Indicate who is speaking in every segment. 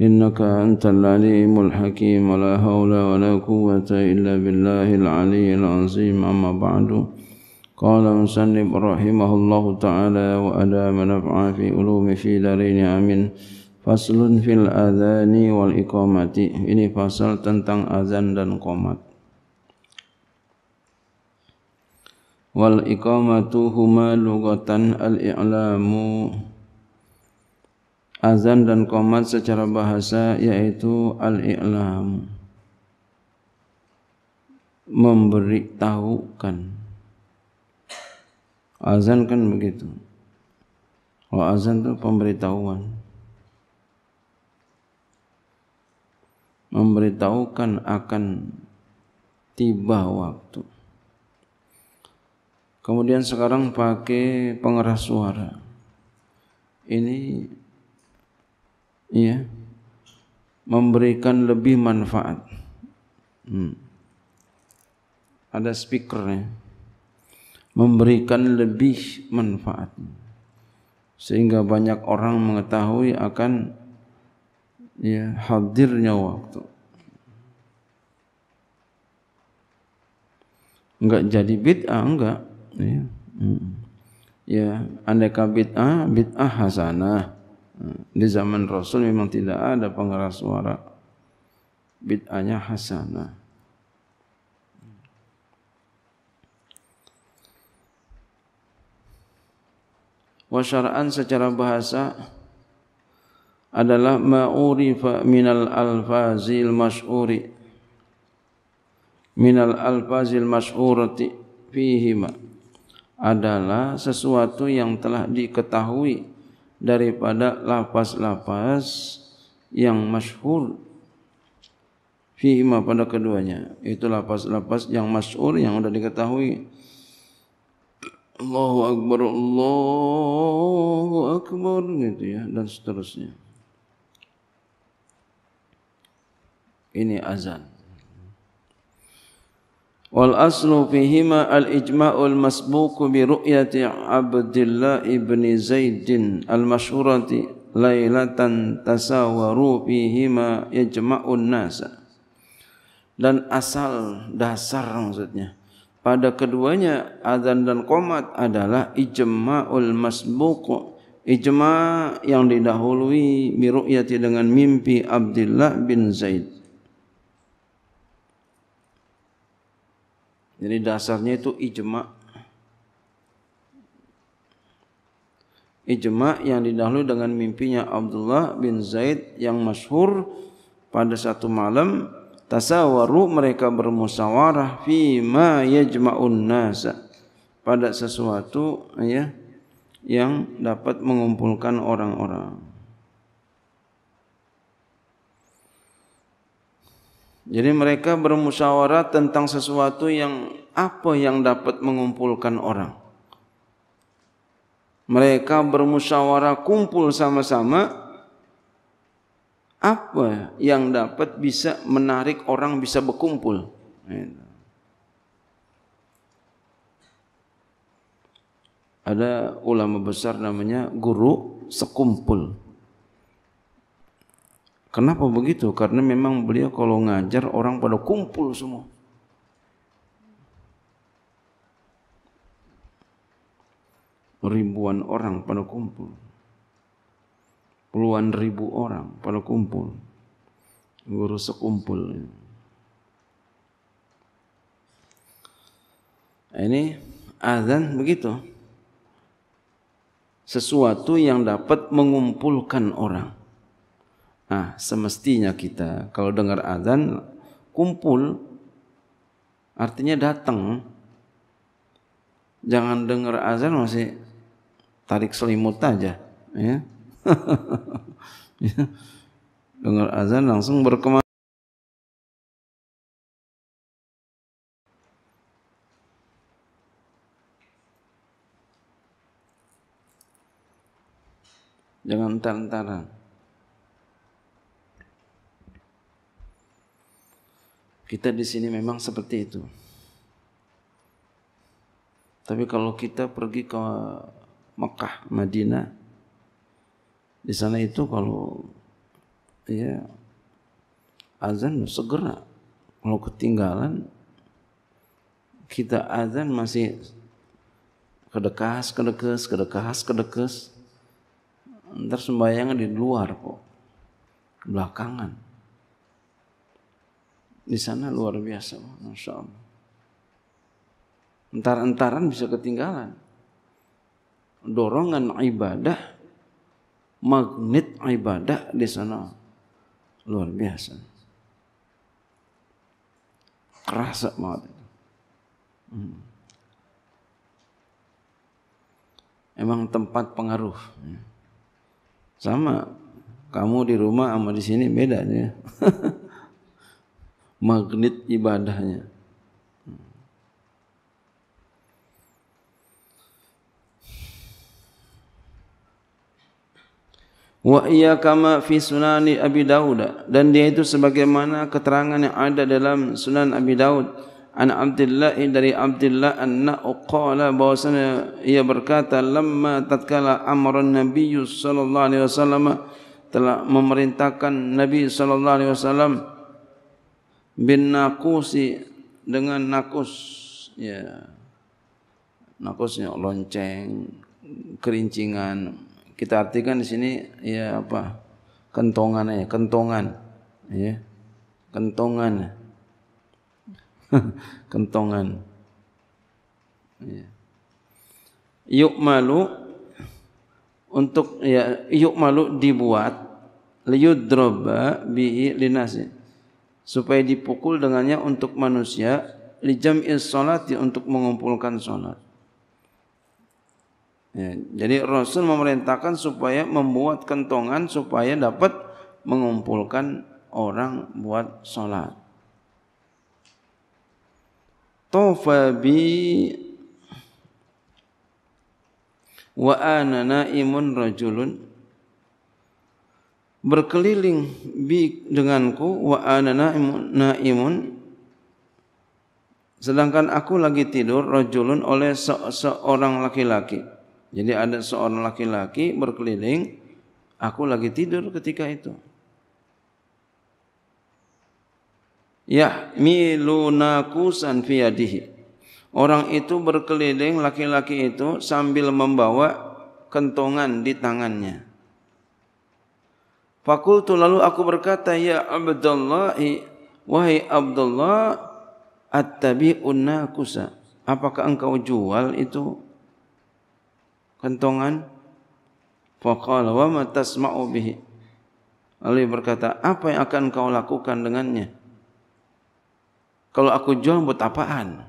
Speaker 1: إنك أنت العليم الحكيم ولا حول ولا قوة إلا بالله العلي العظيم أما بعد قال مسلم رحمه الله تعالى وأدام نفعا في علوم في دارين آمين فصل في الأذان والإقامة إني فصل pasal tentang azan dan qomat Wal iqamatu huma azan dan komat secara bahasa yaitu al-i'lam memberitahukan azan kan begitu kalau azan itu pemberitahuan memberitahukan akan tiba waktu kemudian sekarang pakai pengeras suara ini ya memberikan lebih manfaat. Hmm. Ada speakernya memberikan lebih manfaat sehingga banyak orang mengetahui akan ya hadirnya waktu. Enggak jadi bid'ah enggak ya. Hmm. Ya, andai bid'ah bid'ah hasanah Di zaman Rasul memang tidak ada pengeras suara. Bid'ahnya hasanah. Wasyara'an secara bahasa adalah ma'urifa minal alfazil mas'uri minal alfazil mas'urati fihima adalah sesuatu yang telah diketahui daripada lapas-lapas yang masyhur fihima pada keduanya itu lapas-lapas yang masyhur yang sudah diketahui Allahu akbar Allahu akbar gitu ya dan seterusnya ini azan wal aslu fihima al ijma'ul masbuqu bi ru'yati Abdullah ibn Zaidin al mashhurati lailatan tasawaru fihima ijma'un dan asal dasar maksudnya pada keduanya azan dan qomat adalah ijma'ul masbuq ijma yang didahului miru'yati dengan mimpi Abdullah bin Zaid Jadi dasarnya itu ijma. Ijma yang didahului dengan mimpinya Abdullah bin Zaid yang masyhur pada satu malam tasawaru mereka bermusyawarah fi ma yajma'un nasa pada sesuatu ya yang dapat mengumpulkan orang-orang. Jadi mereka bermusyawarah tentang sesuatu yang apa yang dapat mengumpulkan orang. Mereka bermusyawarah kumpul sama-sama apa yang dapat bisa menarik orang bisa berkumpul. Gitu. Ada ulama besar namanya guru sekumpul. Kenapa begitu? Karena memang beliau kalau ngajar orang pada kumpul semua. Ribuan orang pada kumpul. Puluhan ribu orang pada kumpul. Guru sekumpul. Ini azan begitu sesuatu yang dapat mengumpulkan orang. Nah, semestinya kita kalau dengar azan kumpul artinya datang. Jangan dengar azan masih tarik selimut aja, ya. ya. dengar azan langsung berkemas Jangan entar Kita di sini memang seperti itu. Tapi kalau kita pergi ke Mekah, Madinah, di sana itu kalau ya azan segera. Kalau ketinggalan kita azan masih kedekas, kedekas, kedekas, kedekas. Ntar sembayangan di luar kok. Belakangan. Di sana luar biasa, masya Allah. Entar-entaran bisa ketinggalan. Dorongan ibadah, magnet ibadah di sana luar biasa. Kerasa banget. Hmm. Emang tempat pengaruh. Sama kamu di rumah sama di sini bedanya. magnet ibadahnya. Wa iya kama fi sunani Abi Dawud dan dia itu sebagaimana keterangan yang ada dalam Sunan Abi Dawud an Abdullah eh, dari Abdullah anna uqala bahwasanya ia berkata lama tatkala amara Nabi sallallahu alaihi wasallam telah memerintahkan Nabi sallallahu alaihi wasallam bin nakusi dengan nakus ya nakusnya lonceng kerincingan kita artikan di sini ya apa kentongan ya kentongan ya kentongan kentongan ya. yuk malu untuk ya yuk malu dibuat liudroba bihi linasi supaya dipukul dengannya untuk manusia lijam'il salati untuk mengumpulkan salat. Ya, jadi Rasul memerintahkan supaya membuat kentongan supaya dapat mengumpulkan orang buat salat. Tofa bi wa ana naimun rajulun berkeliling bi denganku wa ana naimun, naimun sedangkan aku lagi tidur rajulun oleh se seorang laki-laki. Jadi ada seorang laki-laki berkeliling aku lagi tidur ketika itu. ya Yahmilunaku fiyadihi Orang itu berkeliling laki-laki itu sambil membawa kentongan di tangannya. Fakultu lalu aku berkata, Ya Abdullah, wahai Abdullah, attabi unna kusa. Apakah engkau jual itu kentongan? Faqala wa ma tasma'u Lalu berkata, apa yang akan engkau lakukan dengannya? Kalau aku jual buat apaan?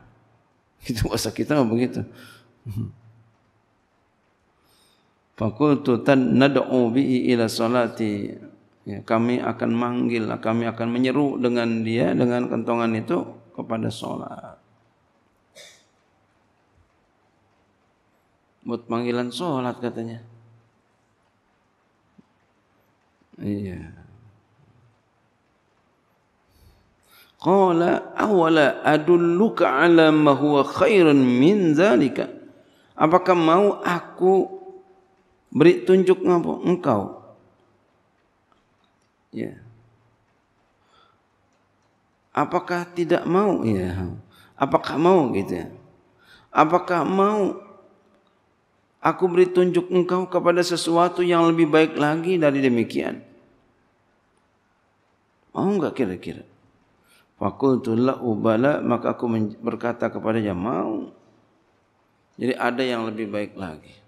Speaker 1: Itu bahasa kita begitu. Fakultu tan nad'u bihi ila salati. Ya, kami akan manggil, kami akan menyeru dengan dia dengan kentongan itu kepada salat. Buat panggilan salat katanya. Iya. Qala awala adulluka ala ma huwa khairun min zalika. Apakah mau aku Beri tunjuk ngapa engkau. Ya. Apakah tidak mau ya? Apakah mau gitu ya? Apakah mau aku beri tunjuk engkau kepada sesuatu yang lebih baik lagi dari demikian? Mau enggak kira-kira? Fakultu la'u ubala maka aku berkata kepada yang mau. Jadi ada yang lebih baik lagi.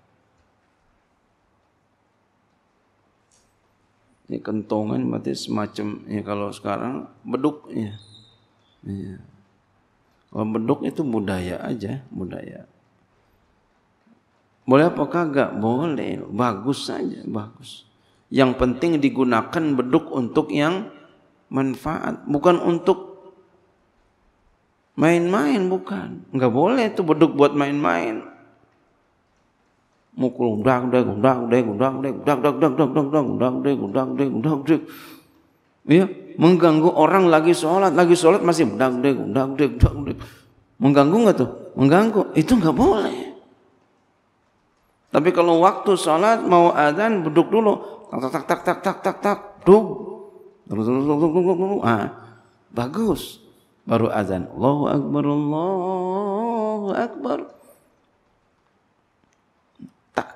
Speaker 1: ini ya, kentongan berarti semacam ya kalau sekarang beduk ya. ya. Kalau beduk itu budaya aja, budaya. Boleh apa kagak? Boleh. Bagus saja, bagus. Yang penting digunakan beduk untuk yang manfaat, bukan untuk main-main bukan. Enggak boleh itu beduk buat main-main mukul gundang gundang gundang gundang gundang gundang gundang gundang gundang gundang gundang gundang gundang gundang gundang ya mengganggu orang lagi sholat lagi sholat masih gundang gundang gundang gundang gundang mengganggu nggak tuh mengganggu itu nggak boleh tapi kalau waktu sholat mau adzan duduk dulu tak tak tak tak tak tak tak duk terus terus terus terus terus ah bagus baru azan Allahu akbar Allahu akbar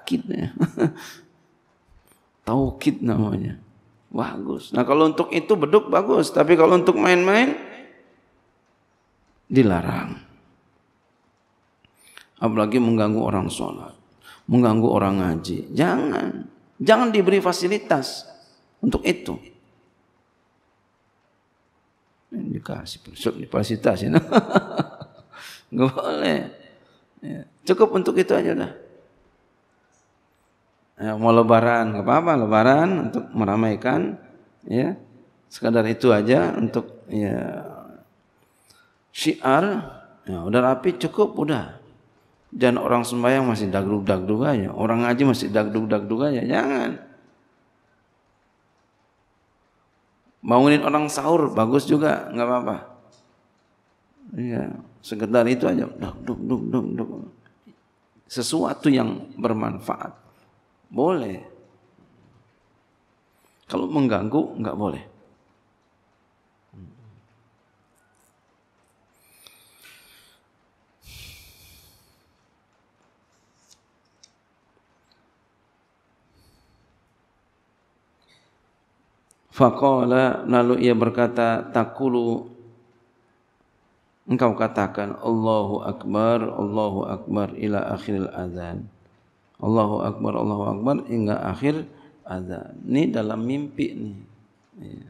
Speaker 1: sakit ya. Taukid namanya. Bagus. Nah kalau untuk itu beduk bagus. Tapi kalau untuk main-main dilarang. Apalagi mengganggu orang sholat. Mengganggu orang ngaji. Jangan. Jangan diberi fasilitas untuk itu. Dikasih fasilitas ya. Nggak boleh. Ya. Cukup untuk itu aja dah ya, mau lebaran nggak apa-apa lebaran untuk meramaikan ya sekadar itu aja untuk ya syiar ya, udah rapi cukup udah dan orang sembahyang masih dagdug dagdug aja orang ngaji masih dagdug dagdug aja jangan bangunin orang sahur bagus juga nggak apa-apa ya sekedar itu aja dagdug dagdug dagdug sesuatu yang bermanfaat boleh. Kalau mengganggu nggak boleh. Faqala lalu ia berkata takulu engkau katakan Allahu akbar Allahu akbar ila akhiril adzan. Allahu Akbar, Allahu Akbar hingga akhir ada ni dalam mimpi ni. Ya.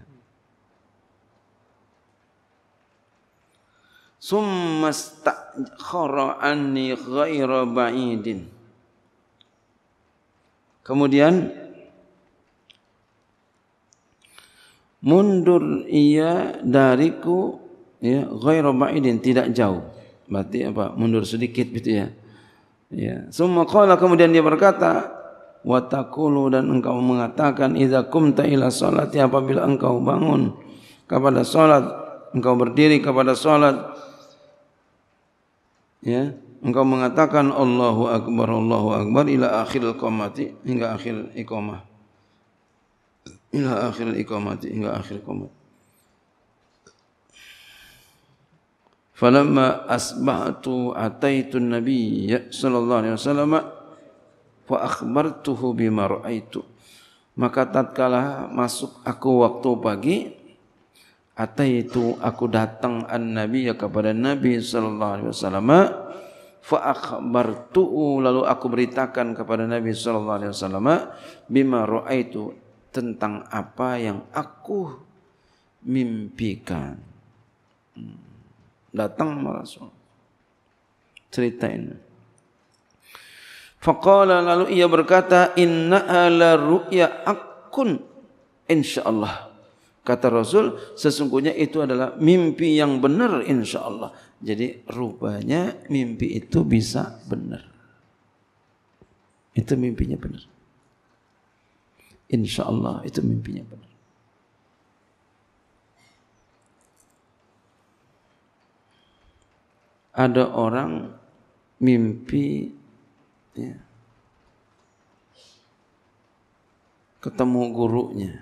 Speaker 1: Summa stakhara anni ghaira ba'idin. Kemudian mundur ia dariku ya ghairu ba'idin tidak jauh. Berarti apa? Mundur sedikit gitu ya. Ya. Semua kala kemudian dia berkata, Watakulu dan engkau mengatakan, izakum kumta solat. sholat, apabila engkau bangun kepada solat, engkau berdiri kepada solat. ya. engkau mengatakan, Allahu Akbar, Allahu Akbar, ila akhir ikomati hingga akhir ikomah. Ila akhir ikomati hingga akhir ikomah. فلما asbahtu ataitu النبي صلى الله عليه وسلم فأخبرته بما رأيت، Maka tatkala masuk aku waktu pagi ataitu aku datang an Nabi kepada Nabi sallallahu alaihi wasallam fa akhbartuhu lalu aku beritakan kepada Nabi sallallahu alaihi wasallam bima raaitu tentang apa yang aku mimpikan. Hmm. datang sama Rasul. ceritain. ini. Faqala lalu ia berkata inna ala ru'ya akun insyaallah. Kata Rasul sesungguhnya itu adalah mimpi yang benar insyaallah. Jadi rupanya mimpi itu bisa benar. Itu mimpinya benar. Insyaallah itu mimpinya benar. ada orang mimpi ya, ketemu gurunya.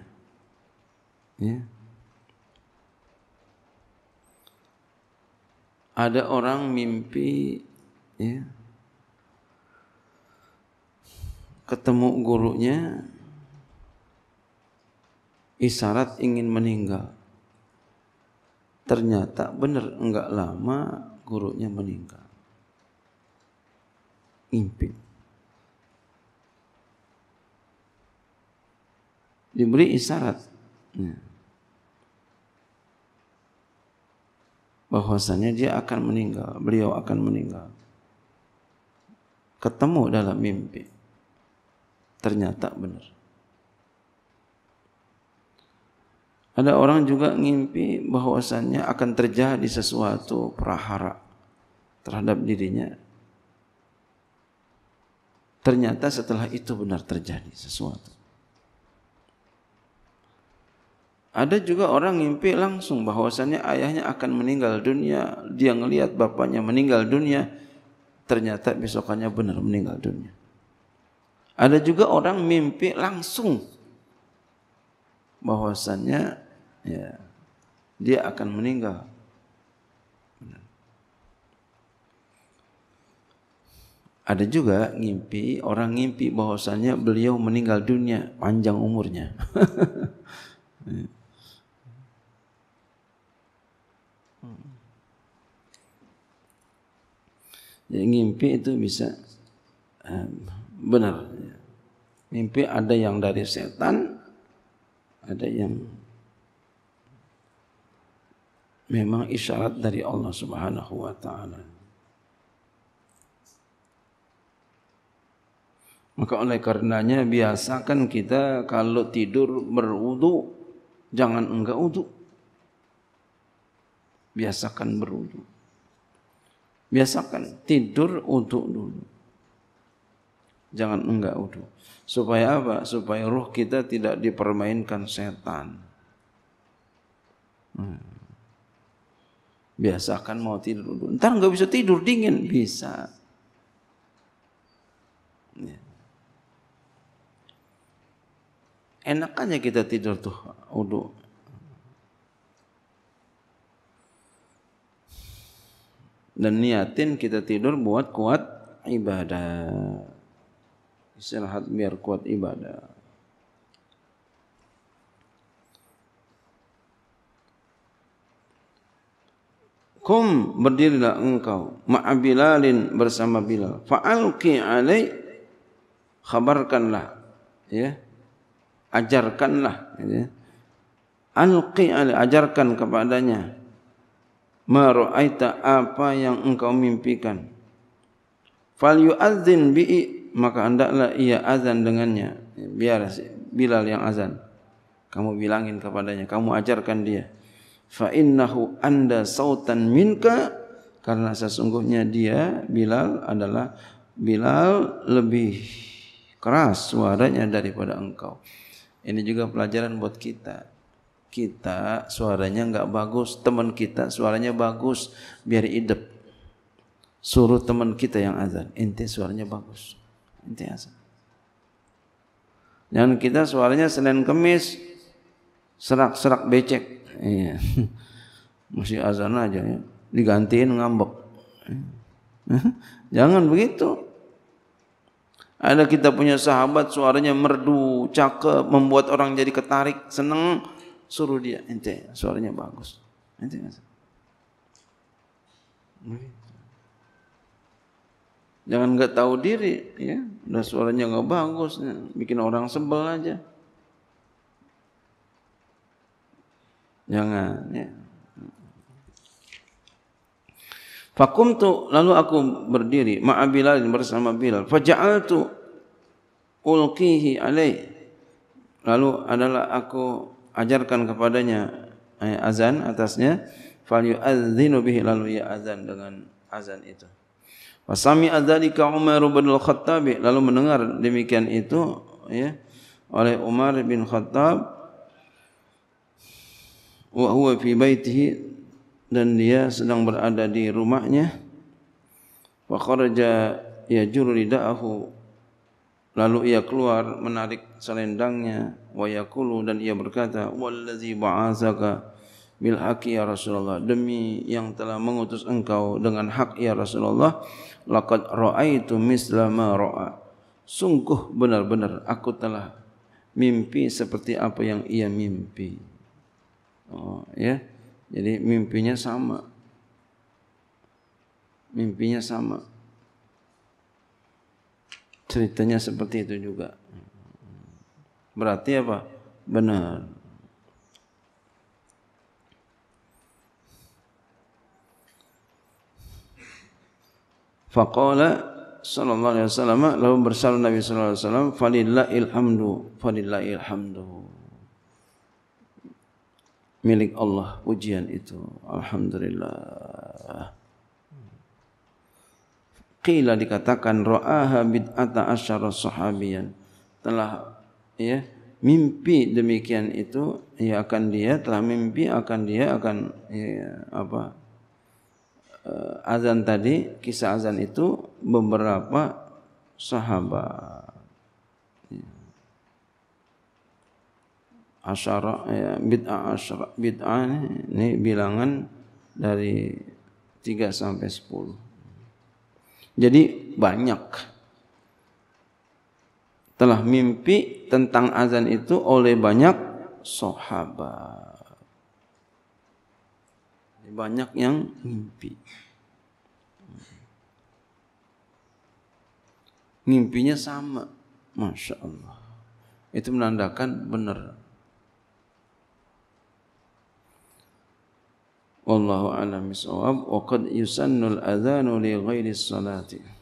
Speaker 1: Ya. Ada orang mimpi ya, ketemu gurunya isyarat ingin meninggal. Ternyata benar enggak lama gurunya meninggal. Mimpi. Diberi isyarat. Bahwasanya dia akan meninggal, beliau akan meninggal. Ketemu dalam mimpi. Ternyata benar. Ada orang juga ngimpi bahwasannya akan terjadi sesuatu prahara terhadap dirinya. Ternyata setelah itu benar terjadi sesuatu. Ada juga orang ngimpi langsung bahwasannya ayahnya akan meninggal dunia. Dia ngelihat bapaknya meninggal dunia. Ternyata besokannya benar meninggal dunia. Ada juga orang mimpi langsung bahwasannya ya, dia akan meninggal. Ada juga ngimpi, orang ngimpi bahwasannya beliau meninggal dunia panjang umurnya. Jadi ya, ngimpi itu bisa benar. Mimpi ada yang dari setan, ada yang memang isyarat dari Allah Subhanahu wa taala. Maka oleh karenanya biasakan kita kalau tidur berwudu jangan enggak wudu. Biasakan berwudu. Biasakan tidur untuk dulu. Jangan enggak wudu. Supaya apa? Supaya ruh kita tidak dipermainkan setan. Hmm. Biasakan mau tidur dulu. Ntar nggak bisa tidur dingin bisa. Ya. Enak aja kita tidur tuh udu. Dan niatin kita tidur buat kuat ibadah. Istirahat biar kuat ibadah. Kum berdirilah engkau ma'abilalin bersama Bilal. Fa'alki alai khabarkanlah. Ya. Ajarkanlah. Ya. Alki alai ajarkan kepadanya. Maru'aita apa yang engkau mimpikan. Fal yu'adzin bi'i maka hendaklah ia azan dengannya. Biar Bilal yang azan. Kamu bilangin kepadanya. Kamu ajarkan dia. fa innahu anda sautan minka karena sesungguhnya dia Bilal adalah Bilal lebih keras suaranya daripada engkau. Ini juga pelajaran buat kita. Kita suaranya nggak bagus, teman kita suaranya bagus, biar idep. Suruh teman kita yang azan, inti suaranya bagus. Inti azan. jangan kita suaranya Senin Kemis serak-serak becek. Iya. Masih azan aja ya. Digantiin ngambek. Jangan begitu. Ada kita punya sahabat suaranya merdu, cakep, membuat orang jadi ketarik, seneng, suruh dia ente suaranya bagus. Ente Jangan nggak tahu diri, ya. Udah suaranya nggak bagus, ya. bikin orang sebel aja. Jangan. Ya. Fakum tu lalu aku berdiri ma'abilal bersama Bilal. Fajal tu ulkihi alai. Lalu adalah aku ajarkan kepadanya eh, azan atasnya. Fal yu'adzinu bihi lalu ya azan dengan azan itu. Wasami ka Umar bin khattab lalu mendengar demikian itu ya oleh Umar bin Khattab wa huwa fi baitihi dan dia sedang berada di rumahnya wa kharaja yajur lidahu lalu ia keluar menarik selendangnya wa yaqulu dan ia berkata wallazi ba'azaka bil haqqi ya rasulullah demi yang telah mengutus engkau dengan hak ya rasulullah laqad raaitu misla ma ra'a sungguh benar-benar aku telah mimpi seperti apa yang ia mimpi Oh, ya. Jadi mimpinya sama. Mimpinya sama. Ceritanya seperti itu juga. Berarti apa? Benar. Faqala sallallahu alaihi wasallam lalu bersabda Nabi sallallahu alaihi wasallam falillahil hamdu falillahil hamdu milik Allah pujian itu alhamdulillah qila dikatakan ra'aha bid'ata asyara sahabiyan telah ya mimpi demikian itu ya akan dia telah mimpi akan dia akan ya, apa eh, azan tadi kisah azan itu beberapa sahabat asyara ya, bid'ah asyara bid'ah ini bilangan dari 3 sampai 10. Jadi banyak telah mimpi tentang azan itu oleh banyak sahabat. Banyak yang mimpi. Mimpinya sama. Masya Allah. Itu menandakan benar والله أعلم بالصواب وقد يسن الأذان لغير الصلاة